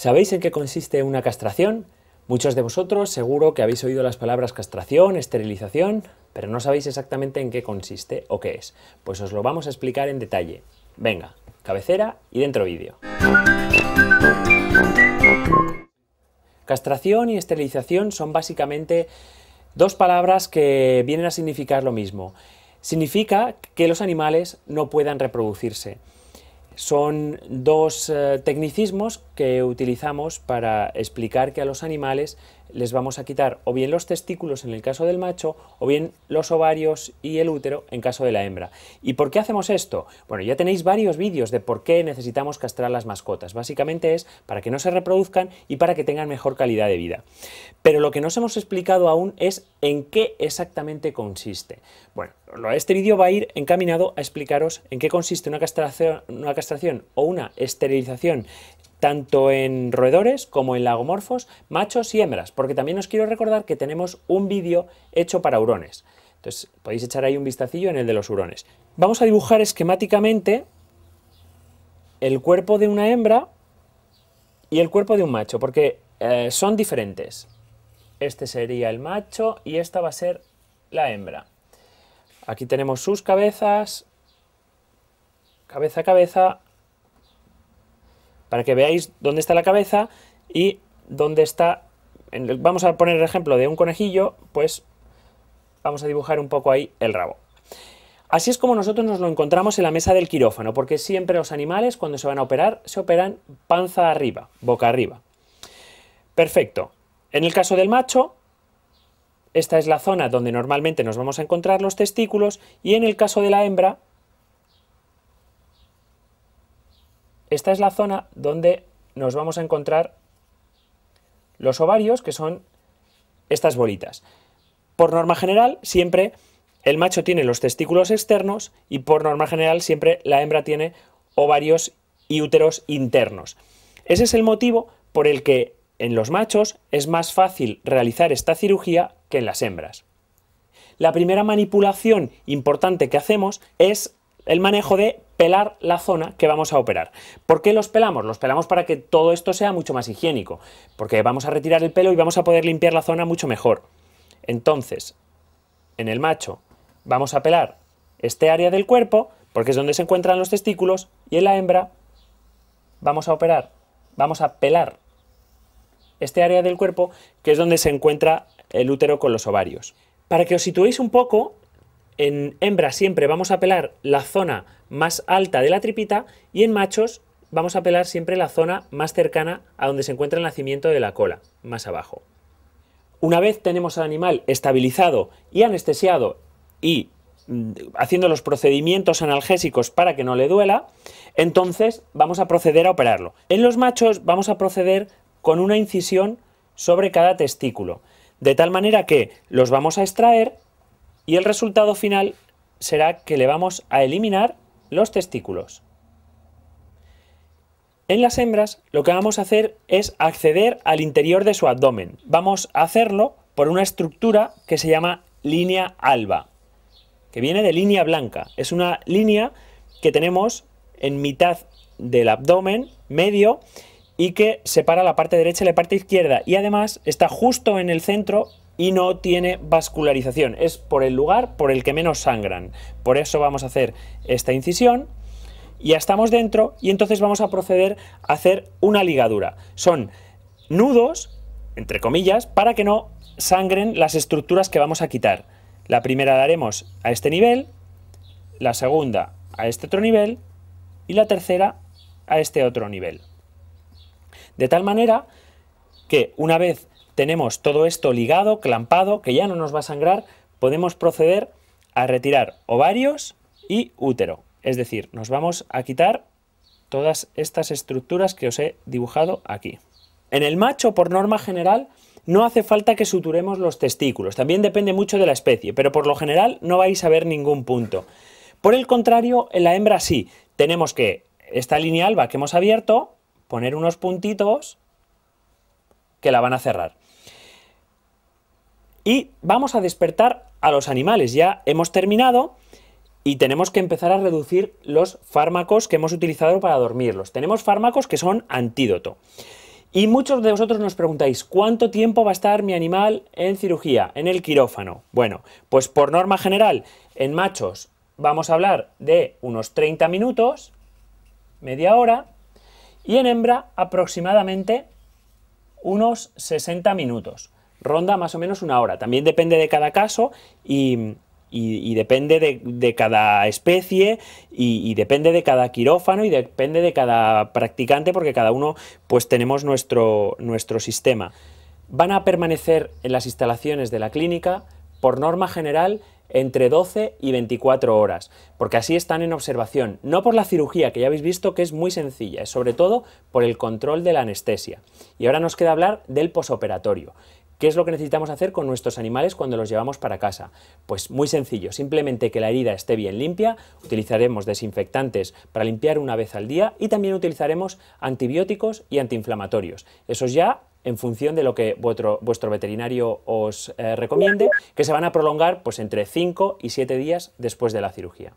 ¿Sabéis en qué consiste una castración? Muchos de vosotros seguro que habéis oído las palabras castración, esterilización, pero no sabéis exactamente en qué consiste o qué es. Pues os lo vamos a explicar en detalle. Venga, cabecera y dentro vídeo. Castración y esterilización son básicamente dos palabras que vienen a significar lo mismo. Significa que los animales no puedan reproducirse. Son dos eh, tecnicismos que utilizamos para explicar que a los animales les vamos a quitar o bien los testículos en el caso del macho o bien los ovarios y el útero en caso de la hembra. ¿Y por qué hacemos esto? Bueno, ya tenéis varios vídeos de por qué necesitamos castrar las mascotas. Básicamente es para que no se reproduzcan y para que tengan mejor calidad de vida. Pero lo que no os hemos explicado aún es en qué exactamente consiste. Bueno, este vídeo va a ir encaminado a explicaros en qué consiste una castración, una castración o una esterilización tanto en roedores como en lagomorfos, machos y hembras, porque también os quiero recordar que tenemos un vídeo hecho para hurones. Entonces podéis echar ahí un vistacillo en el de los hurones. Vamos a dibujar esquemáticamente el cuerpo de una hembra y el cuerpo de un macho, porque eh, son diferentes. Este sería el macho y esta va a ser la hembra. Aquí tenemos sus cabezas, cabeza a cabeza, para que veáis dónde está la cabeza y dónde está... Vamos a poner el ejemplo de un conejillo, pues vamos a dibujar un poco ahí el rabo. Así es como nosotros nos lo encontramos en la mesa del quirófano, porque siempre los animales cuando se van a operar se operan panza arriba, boca arriba. Perfecto. En el caso del macho, esta es la zona donde normalmente nos vamos a encontrar los testículos y en el caso de la hembra, Esta es la zona donde nos vamos a encontrar los ovarios, que son estas bolitas. Por norma general, siempre el macho tiene los testículos externos y por norma general siempre la hembra tiene ovarios y úteros internos. Ese es el motivo por el que en los machos es más fácil realizar esta cirugía que en las hembras. La primera manipulación importante que hacemos es el manejo de pelar la zona que vamos a operar. ¿Por qué los pelamos? Los pelamos para que todo esto sea mucho más higiénico, porque vamos a retirar el pelo y vamos a poder limpiar la zona mucho mejor. Entonces, en el macho vamos a pelar este área del cuerpo, porque es donde se encuentran los testículos, y en la hembra vamos a operar, vamos a pelar este área del cuerpo, que es donde se encuentra el útero con los ovarios. Para que os situéis un poco, en hembra siempre vamos a pelar la zona más alta de la tripita y en machos vamos a pelar siempre la zona más cercana a donde se encuentra el nacimiento de la cola, más abajo. Una vez tenemos al animal estabilizado y anestesiado y mm, haciendo los procedimientos analgésicos para que no le duela, entonces vamos a proceder a operarlo. En los machos vamos a proceder con una incisión sobre cada testículo, de tal manera que los vamos a extraer y el resultado final será que le vamos a eliminar los testículos. En las hembras lo que vamos a hacer es acceder al interior de su abdomen. Vamos a hacerlo por una estructura que se llama línea alba, que viene de línea blanca. Es una línea que tenemos en mitad del abdomen medio y que separa la parte derecha y la parte izquierda. Y además está justo en el centro y no tiene vascularización. Es por el lugar por el que menos sangran. Por eso vamos a hacer esta incisión. Ya estamos dentro y entonces vamos a proceder a hacer una ligadura. Son nudos, entre comillas, para que no sangren las estructuras que vamos a quitar. La primera la haremos a este nivel, la segunda a este otro nivel y la tercera a este otro nivel. De tal manera que una vez tenemos todo esto ligado, clampado, que ya no nos va a sangrar, podemos proceder a retirar ovarios y útero. Es decir, nos vamos a quitar todas estas estructuras que os he dibujado aquí. En el macho, por norma general, no hace falta que suturemos los testículos, también depende mucho de la especie, pero por lo general no vais a ver ningún punto. Por el contrario, en la hembra sí, tenemos que esta línea alba que hemos abierto, poner unos puntitos que la van a cerrar. Y vamos a despertar a los animales. Ya hemos terminado y tenemos que empezar a reducir los fármacos que hemos utilizado para dormirlos. Tenemos fármacos que son antídoto. Y muchos de vosotros nos preguntáis, ¿cuánto tiempo va a estar mi animal en cirugía, en el quirófano? Bueno, pues por norma general, en machos vamos a hablar de unos 30 minutos, media hora, y en hembra aproximadamente unos 60 minutos ronda más o menos una hora. También depende de cada caso y, depende de, cada especie y, depende de cada quirófano y depende de cada practicante porque cada uno pues tenemos nuestro, nuestro sistema. Van a permanecer en las instalaciones de la clínica por norma general entre 12 y 24 horas, porque así están en observación, no por la cirugía, que ya habéis visto que es muy sencilla, es sobre todo por el control de la anestesia. Y ahora nos queda hablar del posoperatorio. ¿Qué es lo que necesitamos hacer con nuestros animales cuando los llevamos para casa? Pues muy sencillo, simplemente que la herida esté bien limpia, utilizaremos desinfectantes para limpiar una vez al día y también utilizaremos antibióticos y antiinflamatorios. Eso ya en función de lo que vuestro, veterinario os eh, recomiende, que se van a prolongar pues, entre 5 y 7 días después de la cirugía.